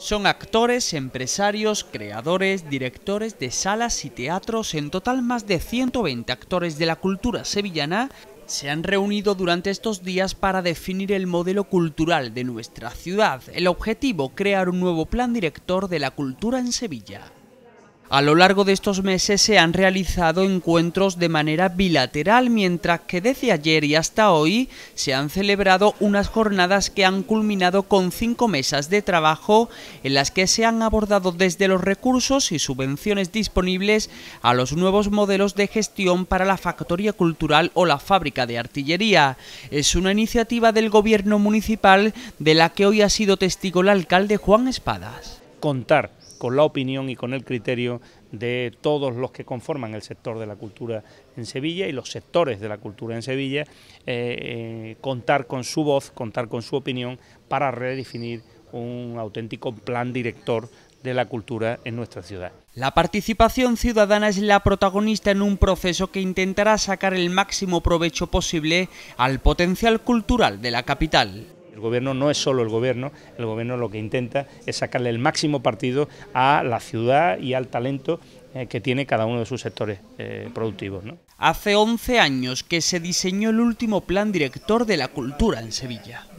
Son actores, empresarios, creadores, directores de salas y teatros, en total más de 120 actores de la cultura sevillana se han reunido durante estos días para definir el modelo cultural de nuestra ciudad. El objetivo, crear un nuevo plan director de la cultura en Sevilla. A lo largo de estos meses se han realizado encuentros de manera bilateral, mientras que desde ayer y hasta hoy se han celebrado unas jornadas que han culminado con cinco mesas de trabajo en las que se han abordado desde los recursos y subvenciones disponibles a los nuevos modelos de gestión para la factoría cultural o la fábrica de artillería. Es una iniciativa del gobierno municipal de la que hoy ha sido testigo el alcalde Juan Espadas. Contar con la opinión y con el criterio de todos los que conforman el sector de la cultura en Sevilla y los sectores de la cultura en Sevilla, eh, eh, contar con su voz, contar con su opinión para redefinir un auténtico plan director de la cultura en nuestra ciudad. La participación ciudadana es la protagonista en un proceso que intentará sacar el máximo provecho posible al potencial cultural de la capital. El gobierno no es solo el gobierno, el gobierno lo que intenta es sacarle el máximo partido a la ciudad y al talento eh, que tiene cada uno de sus sectores eh, productivos. Hace 11 años que se diseñó el último plan director de la cultura en Sevilla.